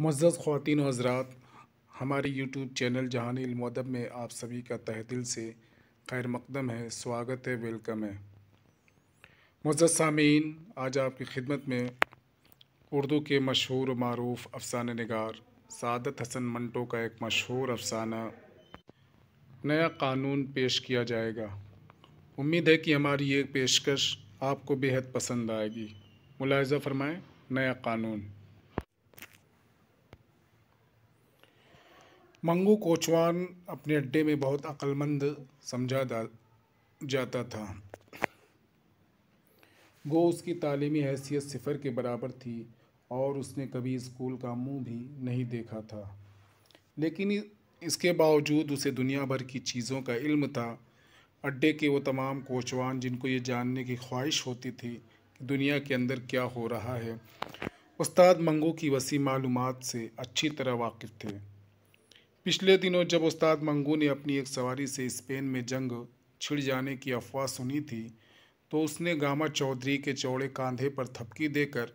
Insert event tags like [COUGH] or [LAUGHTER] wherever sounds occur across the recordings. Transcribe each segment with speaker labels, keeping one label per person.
Speaker 1: मज़्ज़ ख़वान हजरात हमारे YouTube channel जहान इलमदब में आप सभी का तह दिल से खैर मकदम है स्वागत है वेलकम है मज़्ज़ सामीन आज आपकी खिदमत में उर्दू के मशहूर मरूफ अफसाना नगार सादत हसन मंटो का एक मशहूर अफसाना नया कानून पेश किया जाएगा उम्मीद है कि हमारी ये पेशकश आपको बेहद पसंद आएगी मुलायजा फरमाएँ नया कानून मंगू कोचवान अपने अड्डे में बहुत अक्लमंद समझा जाता था वो उसकी तालीमी हैसियत सिफर के बराबर थी और उसने कभी स्कूल का मुंह भी नहीं देखा था लेकिन इसके बावजूद उसे दुनिया भर की चीज़ों का इल्म था अड्डे के वो तमाम कोचवान जिनको ये जानने की ख्वाहिश होती थी कि दुनिया के अंदर क्या हो रहा है उस्ताद मंगू की वसी मालूम से अच्छी तरह वाकिफ़ थे पिछले दिनों जब उस्ताद मंगू ने अपनी एक सवारी से स्पेन में जंग छिड़ जाने की अफवाह सुनी थी तो उसने गामा चौधरी के चौड़े कांधे पर थपकी देकर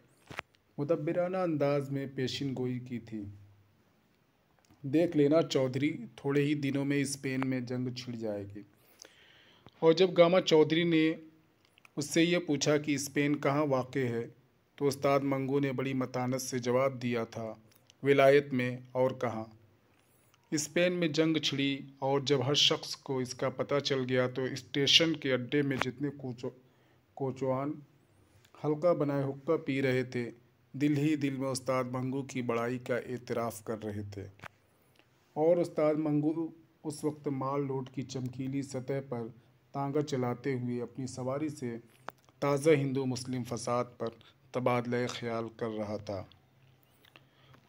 Speaker 1: मुदबराना अंदाज में पेशिन गोई की थी देख लेना चौधरी थोड़े ही दिनों में स्पेन में जंग छिड़ जाएगी और जब गामा चौधरी ने उससे ये पूछा कि स्पेन कहाँ वाक़ है तो उस्ताद मंगू ने बड़ी मतानत से जवाब दिया था विलायत में और कहाँ स्पेन में जंग छिड़ी और जब हर शख्स को इसका पता चल गया तो स्टेशन के अड्डे में जितने कोचो कोचवान हल्का बनाए हुक्का पी रहे थे दिल ही दिल में उस्ताद मंगू की बड़ाई का एतराफ़ कर रहे थे और उस्ताद मंगू उस वक्त माल रोड की चमकीली सतह पर तांगा चलाते हुए अपनी सवारी से ताज़ा हिंदू मुस्लिम फसाद पर तबादला ख्याल कर रहा था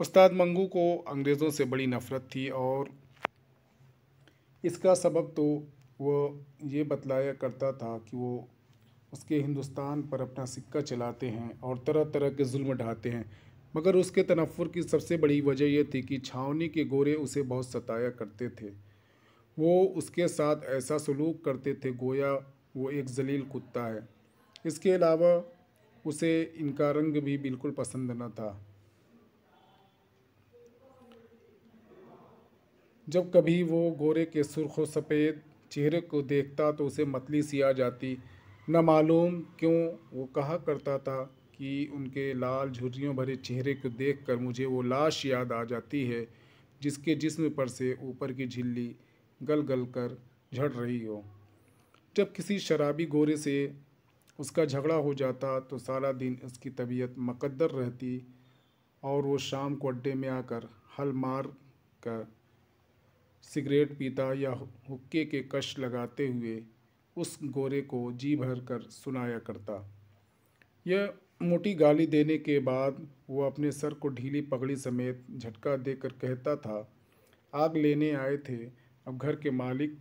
Speaker 1: उस्ताद मंगू को अंग्रेज़ों से बड़ी नफ़रत थी और इसका सबब तो वह ये बतलाया करता था कि वो उसके हिंदुस्तान पर अपना सिक्का चलाते हैं और तरह तरह के जुल्म ढाते हैं मगर उसके तनफ़ुर की सबसे बड़ी वजह यह थी कि छावनी के गोरे उसे बहुत सताया करते थे वो उसके साथ ऐसा सलूक करते थे गोया वो एक जलील कुत्ता है इसके अलावा उसे इनका रंग भी बिल्कुल पसंद न था जब कभी वो गोरे के सुर्ख व सफ़ेद चेहरे को देखता तो उसे मतली सी आ जाती न मालूम क्यों वो कहा करता था कि उनके लाल झुर्रियों भरे चेहरे को देखकर मुझे वो लाश याद आ जाती है जिसके जिस्म पर से ऊपर की झिल्ली गल गल कर झड़ रही हो जब किसी शराबी गोरे से उसका झगड़ा हो जाता तो सारा दिन उसकी तबीयत मकद्दर रहती और वो शाम को अड्डे में आकर हल मार कर सिगरेट पीता या हुक्के के कश लगाते हुए उस गोरे को जी भर कर सुनाया करता यह मोटी गाली देने के बाद वो अपने सर को ढीली पगड़ी समेत झटका देकर कहता था आग लेने आए थे अब घर के मालिक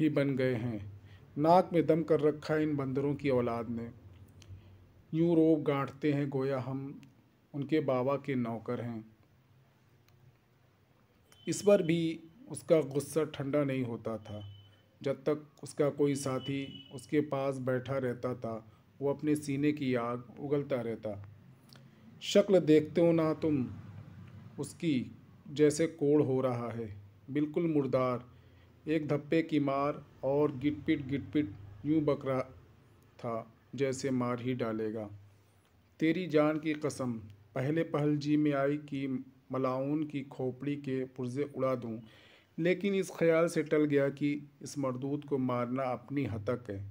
Speaker 1: ही बन गए हैं नाक में दम कर रखा इन बंदरों की औलाद ने यूं रोब गांठते हैं गोया हम उनके बाबा के नौकर हैं इस पर भी उसका गुस्सा ठंडा नहीं होता था जब तक उसका कोई साथी उसके पास बैठा रहता था वो अपने सीने की आग उगलता रहता शक्ल देखते हो ना तुम उसकी जैसे कोड़ हो रहा है बिल्कुल मुर्दार एक धप्पे की मार और गिटपिट गिटपिट यूं बकरा था जैसे मार ही डालेगा तेरी जान की कसम पहले पहल जी में आई कि मलाउन की खोपड़ी के पुर्जे उड़ा दूं लेकिन इस ख्याल से टल गया कि इस मरदूत को मारना अपनी हतक है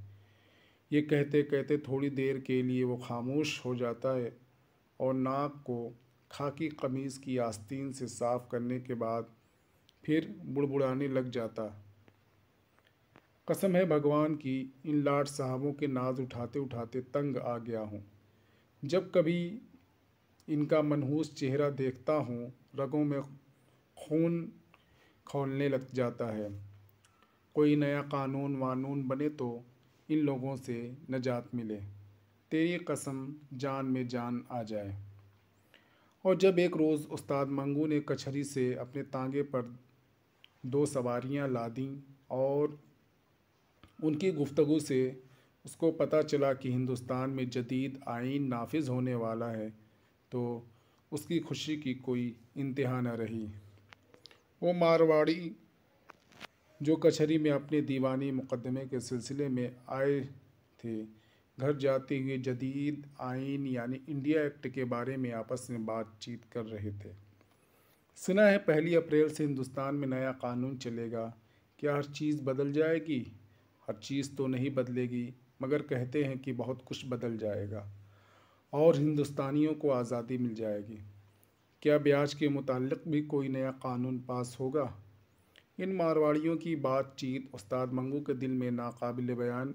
Speaker 1: ये कहते कहते थोड़ी देर के लिए वो खामोश हो जाता है और नाक को खाकी कमीज़ की आस्तीन से साफ़ करने के बाद फिर बुड़बुड़ाने लग जाता कसम है भगवान की इन लाट साहबों के नाज उठाते उठाते तंग आ गया हूँ जब कभी इनका मनहूस चेहरा देखता हूँ रगों में खून खौलने लग जाता है कोई नया कानून वानून बने तो इन लोगों से नजात मिले तेरी कसम जान में जान आ जाए और जब एक रोज़ उस्ताद मंगू ने कचहरी से अपने तांगे पर दो सवारियां ला दीं और उनकी गुफ्तगु से उसको पता चला कि हिंदुस्तान में जदीद आइन नाफिज होने वाला है तो उसकी खुशी की कोई इंतहा न रही वो मारवाड़ी जो कचहरी में अपने दीवानी मुकदमे के सिलसिले में आए थे घर जाते हुए जदीद आइन यानी इंडिया एक्ट के बारे में आपस में बातचीत कर रहे थे सुना है पहली अप्रैल से हिंदुस्तान में नया कानून चलेगा क्या हर चीज़ बदल जाएगी हर चीज़ तो नहीं बदलेगी मगर कहते हैं कि बहुत कुछ बदल जाएगा और हिंदुस्तानियों को आज़ादी मिल जाएगी क्या ब्याज के मुतालिक भी कोई नया कानून पास होगा इन मारवाड़ियों की बातचीत उस्ताद मंगू के दिल में नाकबिल बयान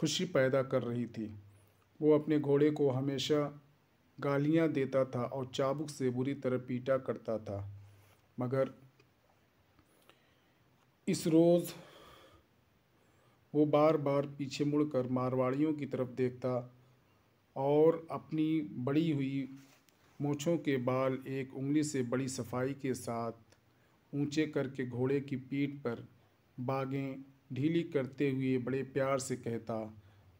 Speaker 1: खुशी पैदा कर रही थी वो अपने घोड़े को हमेशा गालियां देता था और चाबुक से बुरी तरह पीटा करता था मगर इस रोज़ वो बार बार पीछे मुड़कर मारवाड़ियों की तरफ देखता और अपनी बड़ी हुई मोछों के बाल एक उंगली से बड़ी सफाई के साथ ऊंचे करके घोड़े की पीठ पर बागें ढीली करते हुए बड़े प्यार से कहता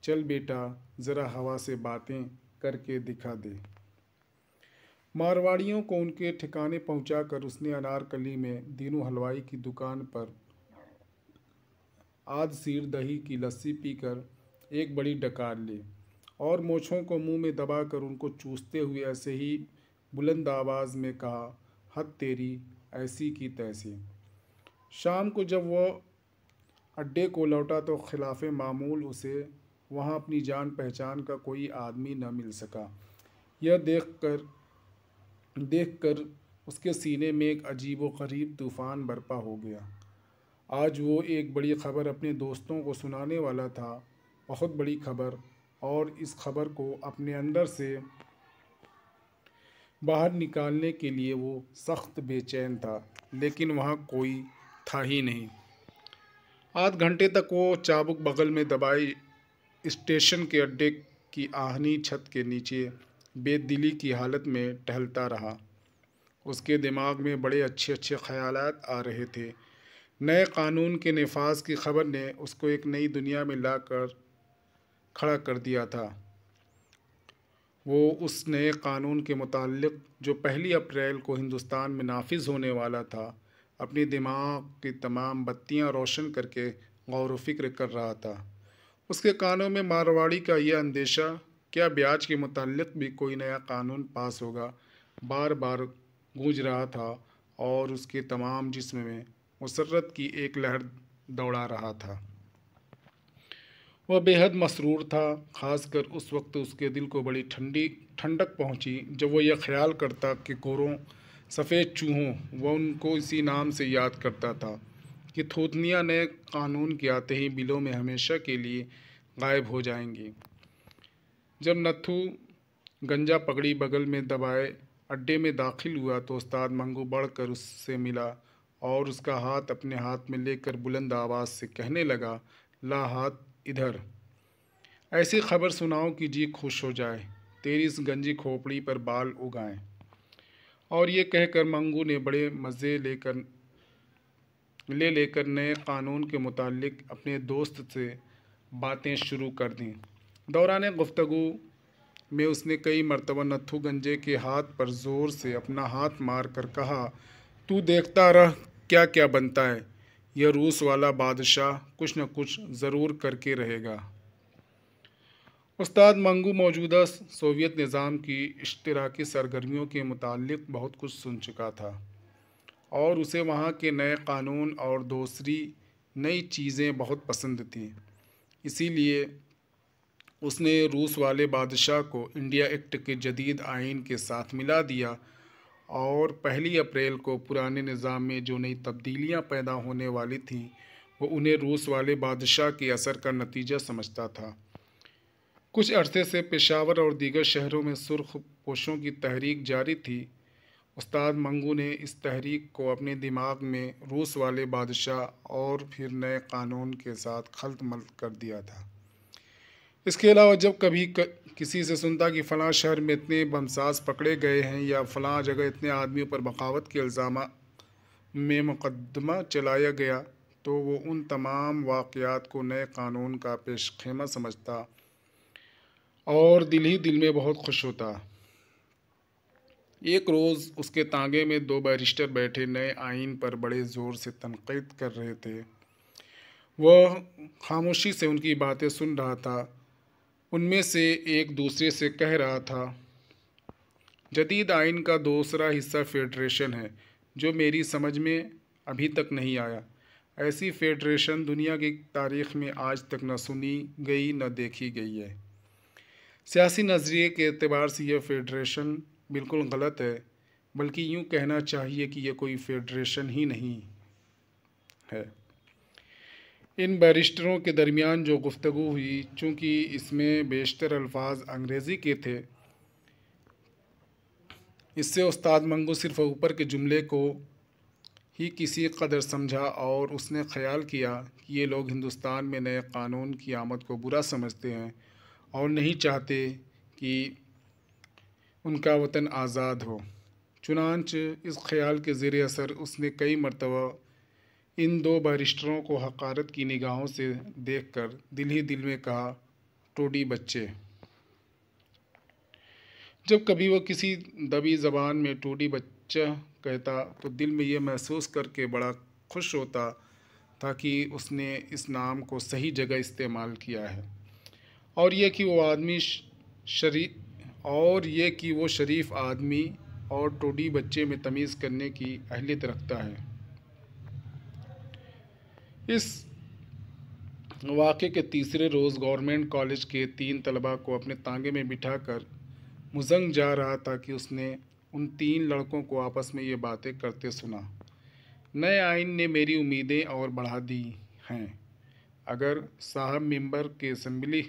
Speaker 1: चल बेटा ज़रा हवा से बातें करके दिखा दे मारवाड़ियों को उनके ठिकाने पहुंचाकर उसने अनारकली में दीनू हलवाई की दुकान पर आध सीर दही की लस्सी पीकर एक बड़ी डकार ली और मोछों को मुंह में दबाकर उनको चूसते हुए ऐसे ही बुलंद आवाज़ में कहा हद तेरी ऐसी की तैसी शाम को जब वह अड्डे को लौटा तो खिलाफ मामूल उसे वहाँ अपनी जान पहचान का कोई आदमी न मिल सका यह देख कर देख कर उसके सीने में एक अजीब व गरीब तूफ़ान बर्पा हो गया आज वो एक बड़ी खबर अपने दोस्तों को सुनाने वाला था बहुत बड़ी खबर और इस खबर को अपने अंदर से बाहर निकालने के लिए वो सख्त बेचैन था लेकिन वहाँ कोई था ही नहीं आध घंटे तक वो चाबुक बगल में दबाई स्टेशन के अड्डे की आहनी छत के नीचे बेदिली की हालत में टहलता रहा उसके दिमाग में बड़े अच्छे अच्छे ख्याल आ रहे थे नए कानून के नफाज की खबर ने उसको एक नई दुनिया में लाकर खड़ा कर दिया था वो उस नए कानून के मुतालिक जो पहली अप्रैल को हिंदुस्तान में नाफिज होने वाला था अपने दिमाग की तमाम बत्तियां रोशन करके गौर फिक्र कर रहा था उसके कानों में मारवाड़ी का यह अंदेशा क्या ब्याज के मुतालिक भी कोई नया कानून पास होगा बार बार गूंज रहा था और उसके तमाम जिस्म में मुसरत की एक लहर दौड़ा रहा था वह बेहद मसरूर था खासकर उस वक्त उसके दिल को बड़ी ठंडी ठंडक पहुंची जब वो यह ख्याल करता कि कोरों सफ़ेद चूहों वह उनको इसी नाम से याद करता था कि थोतनिया नए कानून के आते ही बिलों में हमेशा के लिए गायब हो जाएंगे जब नथु गंजा पगड़ी बगल में दबाए अड्डे में दाखिल हुआ तो उस्ताद मंगू बढ़कर उससे मिला और उसका हाथ अपने हाथ में लेकर बुलंद आवाज़ से कहने लगा ला हाथ इधर ऐसी खबर सुनाओ कि जी खुश हो जाए तेरी इस गंजी खोपड़ी पर बाल उगाएं और ये कहकर मंगू ने बड़े मज़े लेकर ले लेकर नए कानून के मुतालिक अपने दोस्त से बातें शुरू कर दीं दौरान गुफ्तगु में उसने कई मरतबा नथु गंजे के हाथ पर ज़ोर से अपना हाथ मार कर कहा तू देखता रह क्या क्या बनता है यह रूस वाला बादशाह कुछ न कुछ ज़रूर करके रहेगा उस्ताद मंगू मौजूदा सोवियत निज़ाम की इश्तराकी सरगर्मियों के मुतालिक बहुत कुछ सुन चुका था और उसे वहाँ के नए कानून और दूसरी नई चीज़ें बहुत पसंद थीं इसीलिए उसने रूस वाले बादशाह को इंडिया एक्ट के जदीद आइन के साथ मिला दिया और पहली अप्रैल को पुराने निज़ाम में जो नई तब्दीलियां पैदा होने वाली थीं वो उन्हें रूस वाले बादशाह के असर का नतीजा समझता था कुछ अरसे से पेशावर और दीगर शहरों में सुर्ख पोशों की तहरीक जारी थी उस्ताद मंगू ने इस तहरीक को अपने दिमाग में रूस वाले बादशाह और फिर नए कानून के साथ खलत मल्त कर दिया था इसके अलावा जब कभी किसी से सुनता कि फ़लाँ शहर में इतने बमसाज पकड़े गए हैं या फ़लाँ जगह इतने आदमियों पर बगावत के इल्ज़ाम में मुकदमा चलाया गया तो वो उन तमाम वाक़ात को नए कानून का पेश खेमा समझता और दिल ही दिल में बहुत खुश होता एक रोज़ उसके तांगे में दो बैरिस्टर बैठे नए आइन पर बड़े ज़ोर से तनकीद कर रहे थे वह खामोशी से उनकी बातें सुन रहा था उनमें से एक दूसरे से कह रहा था जदीद आइन का दूसरा हिस्सा फेडरेशन है जो मेरी समझ में अभी तक नहीं आया ऐसी फेडरेशन दुनिया की तारीख में आज तक न सुनी गई न देखी गई है सियासी नज़रिए के अतबार से यह फेडरेशन बिल्कुल गलत है बल्कि यूँ कहना चाहिए कि यह कोई फेडरेशन ही नहीं है इन बैरिस्टरों के दरमियान जो गुफ्तु हुई चूँकि इसमें बेशतर अल्फाज अंग्रेज़ी के थे इससे उस्ताद मंगू सिर्फ ऊपर के जुमले को ही किसी कदर समझा और उसने ख्याल किया कि ये लोग हिंदुस्तान में नए कानून की आमद को बुरा समझते हैं और नहीं चाहते कि उनका वतन आज़ाद हो चुनानच इस ख्याल के ज़ेर असर उसने कई मरतबा इन दो बैरिस्टरों को हकारत की निगाहों से देखकर दिल ही दिल में कहा टोडी बच्चे जब कभी वह किसी दबी ज़बान में टोडी बच्चा कहता तो दिल में यह महसूस करके बड़ा खुश होता था कि उसने इस नाम को सही जगह इस्तेमाल किया है और यह कि वो आदमी शरी और ये कि वो शरीफ आदमी और टोडी बच्चे में तमीज़ करने की अहलियत रखता है इस वाक़े के तीसरे रोज़ गवर्नमेंट कॉलेज के तीन तलबा को अपने तांगे में बिठाकर मुजंग जा रहा था कि उसने उन तीन लड़कों को आपस में ये बातें करते सुना नए आइन ने मेरी उम्मीदें और बढ़ा दी हैं अगर साहब मेंबर के असम्बली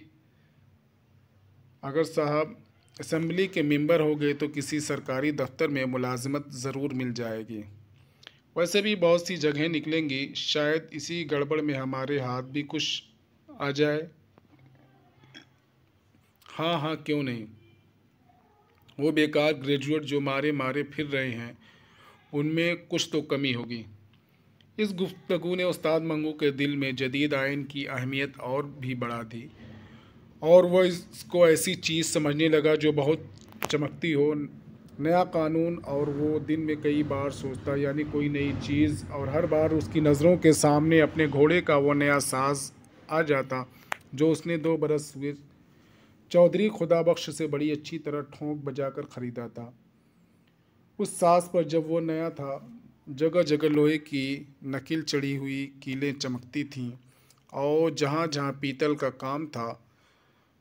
Speaker 1: अगर साहब असम्बली के मेंबर हो गए तो किसी सरकारी दफ्तर में मुलाजमत ज़रूर मिल जाएगी वैसे भी बहुत सी जगहें निकलेंगी शायद इसी गड़बड़ में हमारे हाथ भी कुछ आ जाए हाँ हाँ क्यों नहीं वो बेकार ग्रेजुएट जो मारे मारे फिर रहे हैं उनमें कुछ तो कमी होगी इस गुफ्तगु ने उस्ताद मंगू के दिल में जदीद आयन की अहमियत और भी बढ़ा दी और वह इसको ऐसी चीज़ समझने लगा जो बहुत चमकती हो नया कानून और वो दिन में कई बार सोचता यानी कोई नई चीज़ और हर बार उसकी नज़रों के सामने अपने घोड़े का वो नया साज आ जाता जो उसने दो बरस हुए चौधरी खुदा बख्श से बड़ी अच्छी तरह ठोंक बजाकर ख़रीदा था उस साज पर जब वो नया था जगह जगह लोहे की नकिल चढ़ी हुई कीलें चमकती थीं और जहाँ जहाँ पीतल का काम था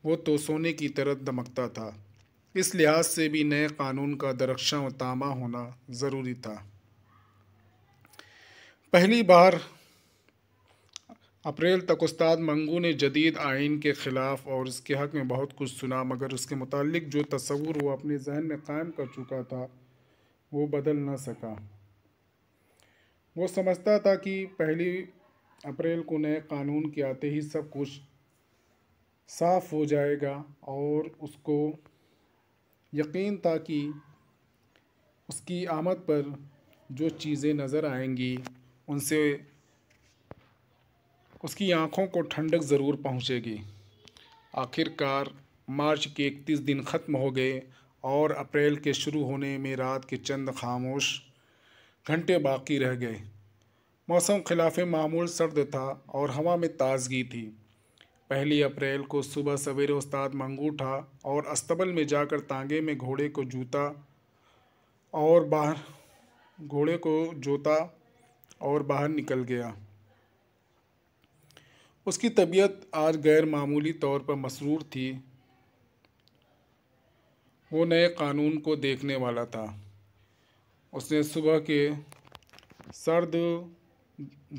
Speaker 1: वो तो सोने की तरह दमकता था इस लिहाज से भी नए कानून का दरक्षा व तामा होना ज़रूरी था पहली बार अप्रैल तक उस्ताद मंगू ने जदीद आइन के ख़िलाफ़ और इसके हक़ में बहुत कुछ सुना मगर उसके मुतालिक जो तस्वूर वो अपने जहन में कायम कर चुका था वो बदल ना सका वो समझता था कि पहली अप्रैल को नए कानून के आते ही सब कुछ साफ़ हो जाएगा और उसको यकीन था कि उसकी आमद पर जो चीज़ें नज़र आएंगी उनसे उसकी आँखों को ठंडक ज़रूर पहुँचेगी आखिरकार मार्च के इकतीस दिन ख़त्म हो गए और अप्रैल के शुरू होने में रात के चंद खामोश घंटे बाकी रह गए मौसम खिलाफ मामूल सर्द था और हवा में ताजगी थी पहली अप्रैल को सुबह सवेरे उस्ताद मंगूठा और अस्तबल में जाकर तांगे में घोड़े को जूता और बाहर घोड़े को जोता और बाहर निकल गया उसकी तबीयत आज गैर मामूली तौर पर मसरूर थी वो नए कानून को देखने वाला था उसने सुबह के सर्द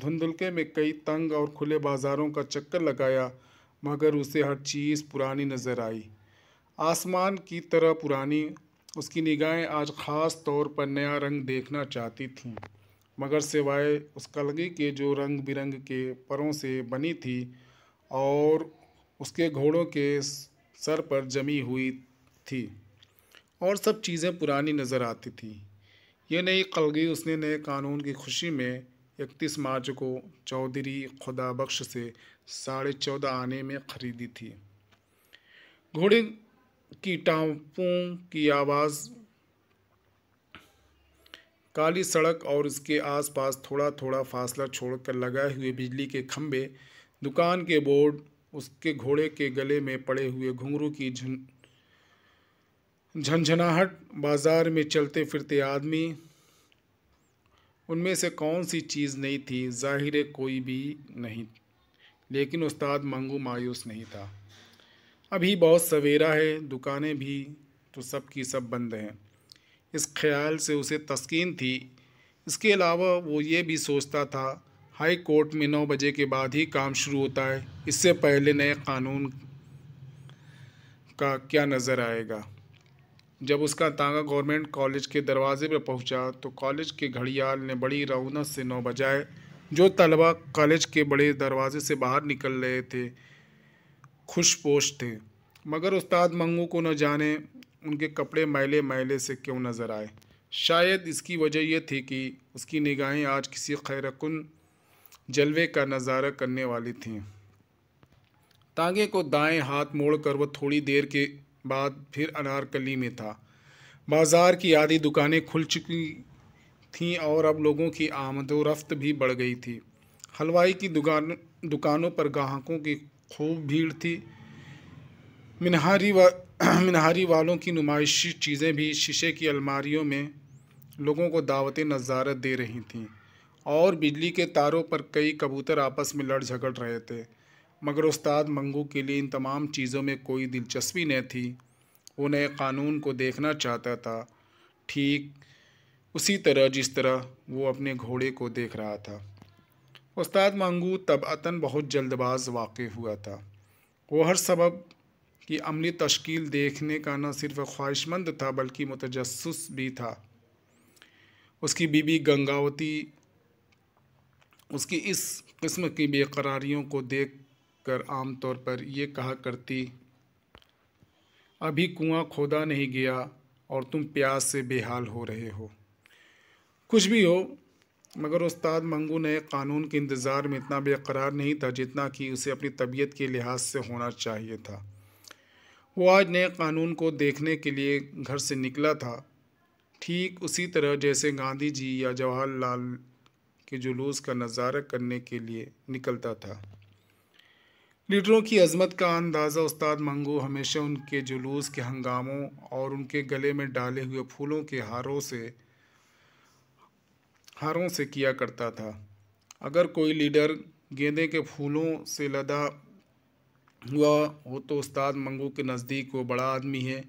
Speaker 1: धुंधलके में कई तंग और खुले बाज़ारों का चक्कर लगाया मगर उसे हर चीज़ पुरानी नज़र आई आसमान की तरह पुरानी उसकी निगाहें आज ख़ास तौर पर नया रंग देखना चाहती थीं मगर सिवाय उस कलगी के जो रंग बिरंग के परों से बनी थी और उसके घोड़ों के सर पर जमी हुई थी और सब चीज़ें पुरानी नज़र आती थीं ये नई कलगी उसने नए कानून की खुशी में इकतीस मार्च को चौधरी खुदाबख्श से साढ़े चौदह आने में खरीदी थी घोड़े की टापों की आवाज़ काली सड़क और उसके आसपास थोड़ा थोड़ा फासला छोड़कर लगाए हुए बिजली के खंभे दुकान के बोर्ड उसके घोड़े के गले में पड़े हुए घुंघरू की झन झंझनाहट बाजार में चलते फिरते आदमी उनमें से कौन सी चीज़ नहीं थी ज़ाहिर कोई भी नहीं लेकिन उस्ताद मंगू मायूस नहीं था अभी बहुत सवेरा है दुकानें भी तो सब की सब बंद हैं इस ख्याल से उसे तस्कीन थी इसके अलावा वो ये भी सोचता था हाई कोर्ट में नौ बजे के बाद ही काम शुरू होता है इससे पहले नए कानून का क्या नज़र आएगा जब उसका तांगा गवर्नमेंट कॉलेज के दरवाजे पर पहुंचा तो कॉलेज के घड़ियाल ने बड़ी रौनक से नौ बजाए जो तलबा कॉलेज के बड़े दरवाजे से बाहर निकल रहे थे खुशपोश थे मगर उस्ताद मंगू को न जाने उनके कपड़े मैले मैले से क्यों नज़र आए शायद इसकी वजह यह थी कि उसकी निगाहें आज किसी खैरकुन जलवे का नज़ारा करने वाली थीं तांगे को दाएं हाथ मोड़कर वह थोड़ी देर के बाद फिर अनारकली में था बाज़ार की आधी दुकानें खुल चुकी थीं और अब लोगों की आमदोरफ्त भी बढ़ गई थी हलवाई की दुकान दुकानों पर ग्राहकों की खूब भीड़ थी मिनहारी व [CLEARS THROAT] मिनहारी वालों की नुमाइशी चीज़ें भी शीशे की अलमारियों में लोगों को दावत नज़ारत दे रही थीं और बिजली के तारों पर कई कबूतर आपस में लड़ झगड़ रहे थे मगर उस्ताद मंगू के लिए इन तमाम चीज़ों में कोई दिलचस्पी नहीं थी वो नए कानून को देखना चाहता था ठीक उसी तरह जिस तरह वो अपने घोड़े को देख रहा था उस्ताद तब तबातन बहुत जल्दबाज वाक़ हुआ था वो हर सबब की अमली तश्कील देखने का न सिर्फ ख्वाहिशमंद था बल्कि मुतजस भी था उसकी बीबी गंगावती उसकी इस किस्म की बेकरारियों को देख कर आम तौर पर ये कहा करती अभी कुआं खोदा नहीं गया और तुम प्यास से बेहाल हो रहे हो कुछ भी हो मगर उस्ताद मंगू ने कानून के इंतज़ार में इतना बेकरार नहीं था जितना कि उसे अपनी तबीयत के लिहाज से होना चाहिए था वो आज नए कानून को देखने के लिए घर से निकला था ठीक उसी तरह जैसे गांधी जी या जवाहरलाल के जुलूस का नज़ारा करने के लिए निकलता था लीडरों की अजमत का अंदाज़ा उस्ताद मंगू हमेशा उनके जुलूस के हंगामों और उनके गले में डाले हुए फूलों के हारों से हारों से किया करता था अगर कोई लीडर गेंदे के फूलों से लदा हुआ हो तो उस्ताद मंगू के नज़दीक वो बड़ा आदमी है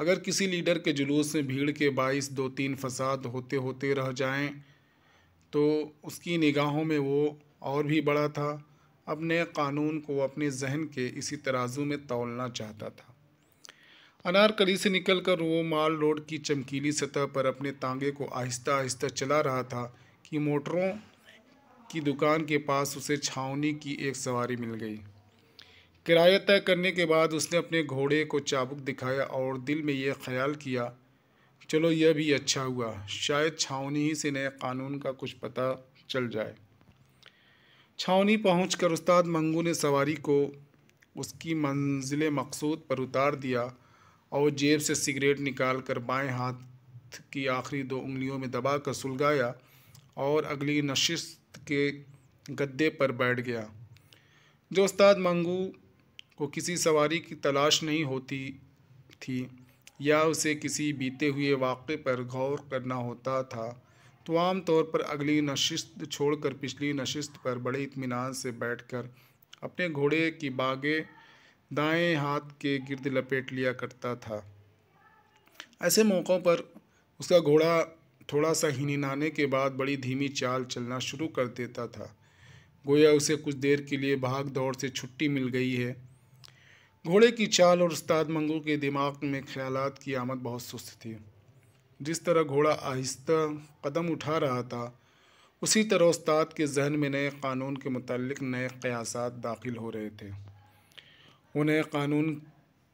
Speaker 1: अगर किसी लीडर के जुलूस में भीड़ के बाईस दो तीन फसाद होते होते रह जाएं तो उसकी निगाहों में वो और भी बड़ा था अपने कानून को अपने जहन के इसी तराजू में तोलना चाहता था अनारकली से निकलकर वो माल रोड की चमकीली सतह पर अपने तांगे को आहिस्ता आहिस्ता चला रहा था कि मोटरों की दुकान के पास उसे छावनी की एक सवारी मिल गई किराया तय करने के बाद उसने अपने घोड़े को चाबुक दिखाया और दिल में यह ख्याल किया चलो यह भी अच्छा हुआ शायद छावनी ही से नए कानून का कुछ पता चल जाए छावनी कर उस्ताद मंगू ने सवारी को उसकी मंजिल मकसूद पर उतार दिया और जेब से सिगरेट निकाल कर बाएँ हाथ की आखिरी दो उंगलियों में दबा कर सुलगाया और अगली नशिस्त के गद्दे पर बैठ गया जो उस्ताद मंगू को किसी सवारी की तलाश नहीं होती थी या उसे किसी बीते हुए वाक़े पर गौर करना होता था तो आम तौर पर अगली नशिस्त छोड़कर पिछली नशिस्त पर बड़े इतमान से बैठकर अपने घोड़े की बागे दाएं हाथ के गिर्द लपेट लिया करता था ऐसे मौक़ों पर उसका घोड़ा थोड़ा सा हिनिनाने के बाद बड़ी धीमी चाल चलना शुरू कर देता था गोया उसे कुछ देर के लिए भाग दौड़ से छुट्टी मिल गई है घोड़े की चाल और उस्ताद मंगू के दिमाग में ख्याल की आमद बहुत सुस्त थी जिस तरह घोड़ा आहिस्ता कदम उठा रहा था उसी तरह उस्ताद के जहन में नए कानून के मतलब नए क़यासात दाखिल हो रहे थे उन्हें कानून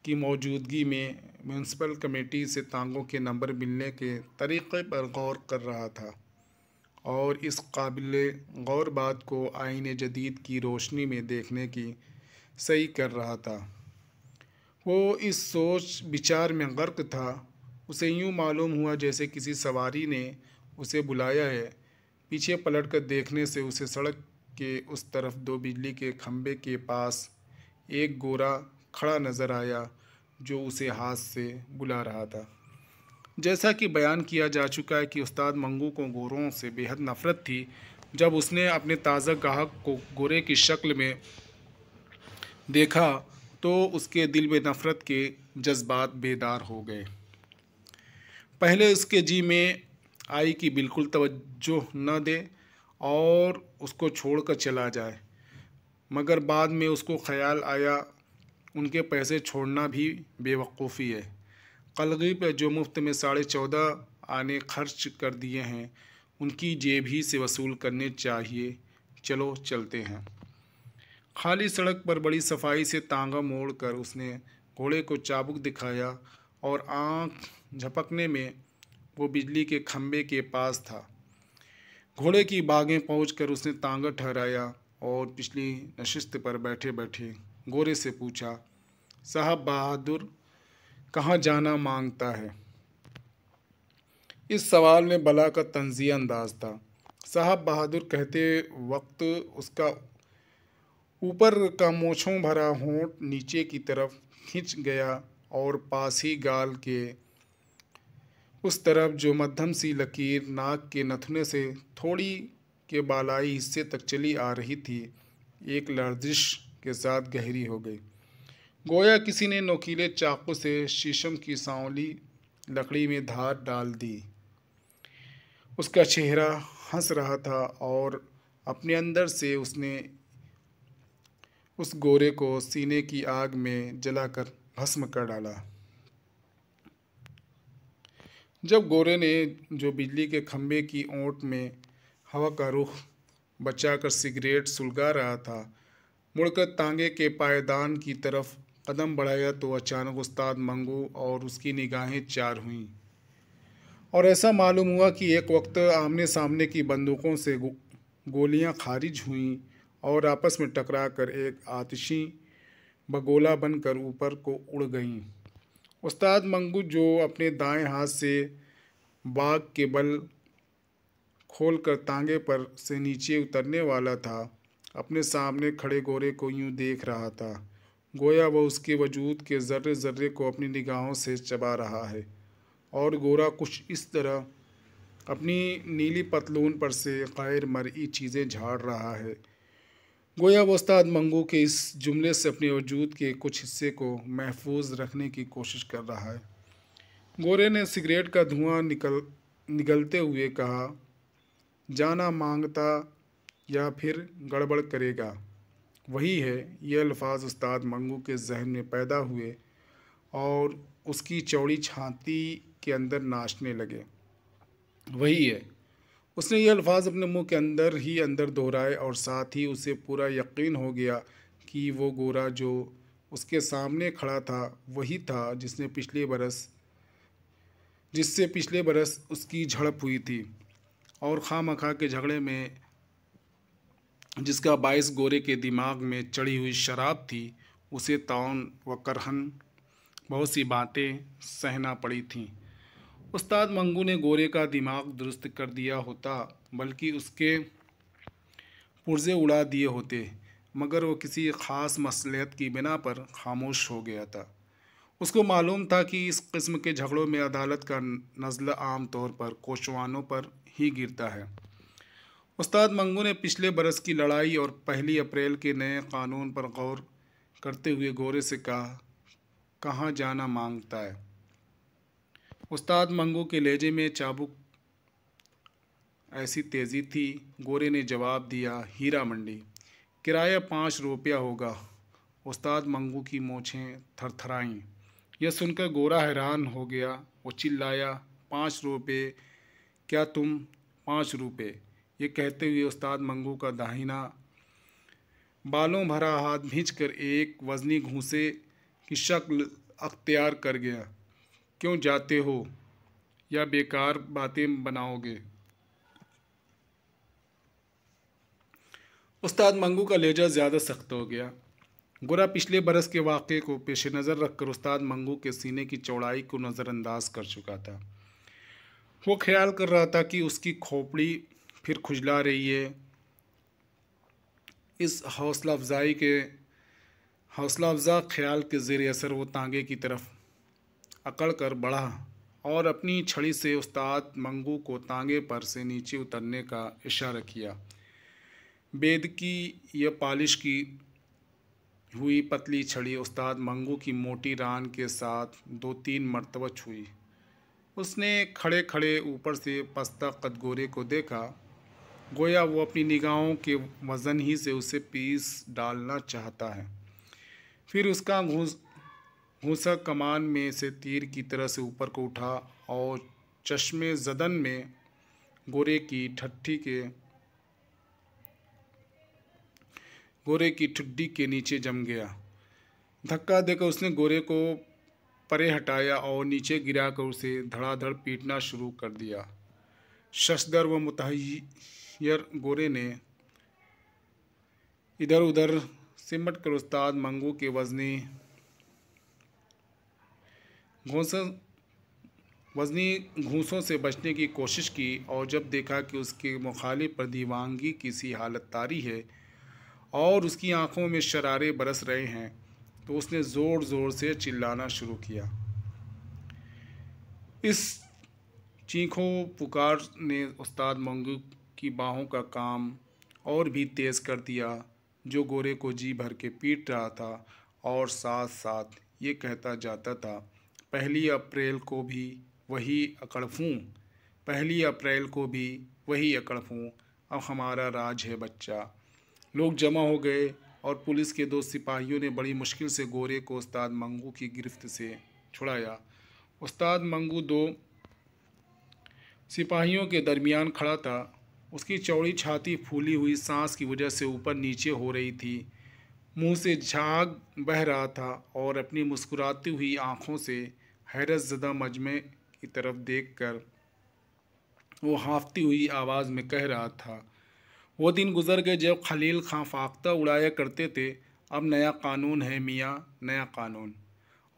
Speaker 1: की मौजूदगी में म्यूनसिपल कमेटी से तांगों के नंबर मिलने के तरीक़े पर गौर कर रहा था और इस काबिल गौर बात को आइन जदीद की रोशनी में देखने की सही कर रहा था वो इस सोच विचार में गर्क था उसे यूँ मालूम हुआ जैसे किसी सवारी ने उसे बुलाया है पीछे पलट कर देखने से उसे सड़क के उस तरफ दो बिजली के खम्भे के पास एक गोरा खड़ा नज़र आया जो उसे हाथ से बुला रहा था जैसा कि बयान किया जा चुका है कि उस्ताद मंगू को गोरों से बेहद नफ़रत थी जब उसने अपने ताज़ा गाहक को गोरे की शक्ल में देखा तो उसके दिल में नफ़रत के जज्बात बेदार हो गए पहले उसके जी में आई कि बिल्कुल तवज्जो न दे और उसको छोड़कर चला जाए मगर बाद में उसको ख्याल आया उनके पैसे छोड़ना भी बेवकूफ़ी है कलगी पर जो मुफ्त में साढ़े चौदह आने खर्च कर दिए हैं उनकी जेब ही से वसूल करने चाहिए चलो चलते हैं खाली सड़क पर बड़ी सफाई से तांगा मोड़ कर उसने घोड़े को चाबुक दिखाया और आंख झपकने में वो बिजली के खम्भे के पास था घोड़े की बागें पहुंचकर उसने तांगा ठहराया और पिछली नशिस्त पर बैठे बैठे गोरे से पूछा साहब बहादुर कहाँ जाना मांगता है इस सवाल में बला का तंजिया अंदाज था साहब बहादुर कहते वक्त उसका ऊपर का मोछों भरा होंठ नीचे की तरफ खिंच गया और पास ही गाल के उस तरफ जो मध्यम सी लकीर नाक के नथने से थोड़ी के बालाई हिस्से तक चली आ रही थी एक लर्जिश के साथ गहरी हो गई गोया किसी ने नोकीले चाकू से शीशम की सांवली लकड़ी में धार डाल दी उसका चेहरा हंस रहा था और अपने अंदर से उसने उस गोरे को सीने की आग में जलाकर भस्म कर डाला जब गोरे ने जो बिजली के खम्भे की ओट में हवा का रुख बचाकर सिगरेट सुलगा रहा था मुड़कर तांगे के पायदान की तरफ कदम बढ़ाया तो अचानक उस्ताद मंगू और उसकी निगाहें चार हुईं और ऐसा मालूम हुआ कि एक वक्त आमने सामने की बंदूकों से गोलियां खारिज हुईं और आपस में टकरा कर एक आतिशी बगोला बनकर ऊपर को उड़ गईं उस्ताद मंगू जो अपने दाएं हाथ से बाग के बल खोलकर तांगे पर से नीचे उतरने वाला था अपने सामने खड़े गोरे को यूं देख रहा था गोया वह उसके वजूद के ज़र्रे ज़र्रे को अपनी निगाहों से चबा रहा है और गोरा कुछ इस तरह अपनी नीली पतलून पर से गैर मरई चीज़ें झाड़ रहा है गोया वस्ताद उस्ताद मंगू के इस जुमले से अपने वजूद के कुछ हिस्से को महफूज रखने की कोशिश कर रहा है गोरे ने सिगरेट का धुआं निकल निगलते हुए कहा जाना मांगता या फिर गड़बड़ करेगा वही है ये अल्फाज उस्ताद मंगू के जहन में पैदा हुए और उसकी चौड़ी छाती के अंदर नाचने लगे वही है उसने ये अल्फाज अपने मुंह के अंदर ही अंदर दोहराए और साथ ही उसे पूरा यकीन हो गया कि वो गोरा जो उसके सामने खड़ा था वही था जिसने पिछले बरस जिससे पिछले बरस उसकी झड़प हुई थी और खाम खा के झगड़े में जिसका बाईस गोरे के दिमाग में चढ़ी हुई शराब थी उसे तान व करहन बहुत सी बातें सहना पड़ी थीं उस्ताद मंगू ने गोरे का दिमाग दुरुस्त कर दिया होता बल्कि उसके पुर्जे उड़ा दिए होते मगर वो किसी ख़ास मसलियत की बिना पर खामोश हो गया था उसको मालूम था कि इस कस्म के झगड़ों में अदालत का नज़ल आम तौर पर कोचवानों पर ही गिरता है उस्ताद मंगू ने पिछले बरस की लड़ाई और पहली अप्रैल के नए कानून पर गौर करते हुए गोरे से कहा कहाँ जाना मांगता है उस्ताद मंगू के लहजे में चाबुक ऐसी तेज़ी थी गोरे ने जवाब दिया हीरा मंडी किराया पाँच रुपया होगा उस्ताद मंगू की मोछें थरथराईं यह सुनकर गोरा हैरान हो गया वो चिल्लाया पाँच रुपये क्या तुम पाँच रुपये ये कहते हुए उस्ताद मंगू का दाहिना बालों भरा हाथ भींच कर एक वजनी घूसे की शक्ल अख्तियार कर गया क्यों जाते हो या बेकार बातें बनाओगे उस्ताद मंगू का लेजा ज़्यादा सख्त हो गया गुरा पिछले बरस के वाक़े को पेश नज़र रखकर उस्ताद मंगू के सीने की चौड़ाई को नज़रअंदाज कर चुका था वो ख्याल कर रहा था कि उसकी खोपड़ी फिर खुजला रही है इस हौसला अफजाई के हौसला अफजा ख्याल के ज़ेर असर वो तांगे की तरफ अकड़ कर बढ़ा और अपनी छड़ी से उस्ताद मंगू को तांगे पर से नीचे उतरने का इशारा किया बेद की या पालिश की हुई पतली छड़ी उस्ताद मंगू की मोटी रान के साथ दो तीन मरतबा छुई उसने खड़े खड़े ऊपर से पस्ता कद गोरे को देखा गोया वो अपनी निगाहों के वज़न ही से उसे पीस डालना चाहता है फिर उसका घूस घूसा कमान में से तीर की तरह से ऊपर को उठा और चश्मे जदन में गोरे की ठट्ठी के गोरे की ठुड्डी के नीचे जम गया धक्का देकर उसने गोरे को परे हटाया और नीचे गिरा कर उसे धड़ाधड़ पीटना शुरू कर दिया शशधर व मुतहैर गोरे ने इधर उधर सिमट कर उस्ताद मंगू के वजनी घोंसों वजनी घूसों से बचने की कोशिश की और जब देखा कि उसके मुखालिफ पर दीवानगी की सी हालत तारी है और उसकी आंखों में शरारे बरस रहे हैं तो उसने ज़ोर ज़ोर से चिल्लाना शुरू किया इस चीखों पुकार ने उस्ताद मंगू की बाहों का काम और भी तेज़ कर दिया जो गोरे को जी भर के पीट रहा था और साथ साथ ये कहता जाता था पहली अप्रैल को भी वही अकड़फूँ पहली अप्रैल को भी वही अकड़फूँ अब हमारा राज है बच्चा लोग जमा हो गए और पुलिस के दो सिपाहियों ने बड़ी मुश्किल से गोरे को उस्ताद मंगू की गिरफ्त से छुड़ाया उस्ताद मंगू दो सिपाहियों के दरमियान खड़ा था उसकी चौड़ी छाती फूली हुई सांस की वजह से ऊपर नीचे हो रही थी मुंह से झाग बह रहा था और अपनी मुस्कुराती हुई आँखों से हैरत ज़दा मजमे की तरफ देख कर वो हाँफती हुई आवाज़ में कह रहा था वो दिन गुजर गए जब खलील खां फाख्ता उड़ाया करते थे अब नया कानून है मियाँ नया कानून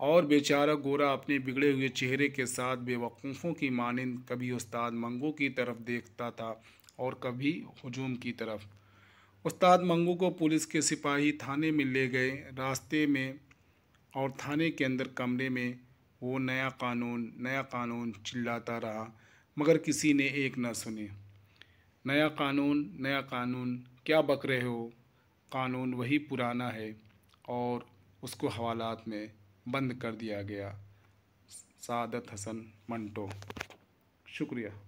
Speaker 1: और बेचारा गोरा अपने बिगड़े हुए चेहरे के साथ बेवकूफ़ों की मानंद कभी उस्ताद मंगू की तरफ देखता था और कभी हजूम की तरफ उस्ताद मंगू को पुलिस के सिपाही थाने में ले गए रास्ते में और थाने के अंदर कमरे में वो नया कानून नया कानून चिल्लाता रहा मगर किसी ने एक न सुने नया कानून नया कानून क्या बक रहे हो कानून वही पुराना है और उसको हवालात में बंद कर दिया गया सादत हसन मंटो शुक्रिया